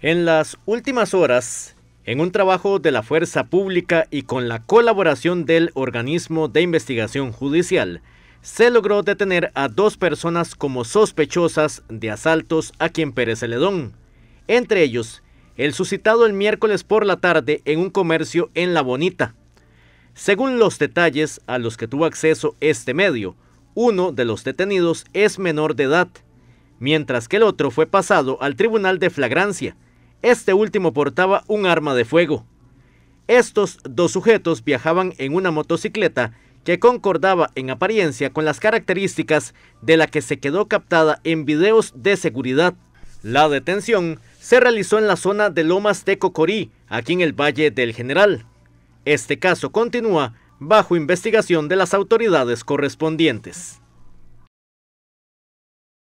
En las últimas horas, en un trabajo de la Fuerza Pública y con la colaboración del Organismo de Investigación Judicial, se logró detener a dos personas como sospechosas de asaltos a quien Pérez Ledón, Entre ellos, el suscitado el miércoles por la tarde en un comercio en La Bonita. Según los detalles a los que tuvo acceso este medio, uno de los detenidos es menor de edad, mientras que el otro fue pasado al Tribunal de Flagrancia, este último portaba un arma de fuego. Estos dos sujetos viajaban en una motocicleta que concordaba en apariencia con las características de la que se quedó captada en videos de seguridad. La detención se realizó en la zona de Lomas de Cocorí, aquí en el Valle del General. Este caso continúa bajo investigación de las autoridades correspondientes.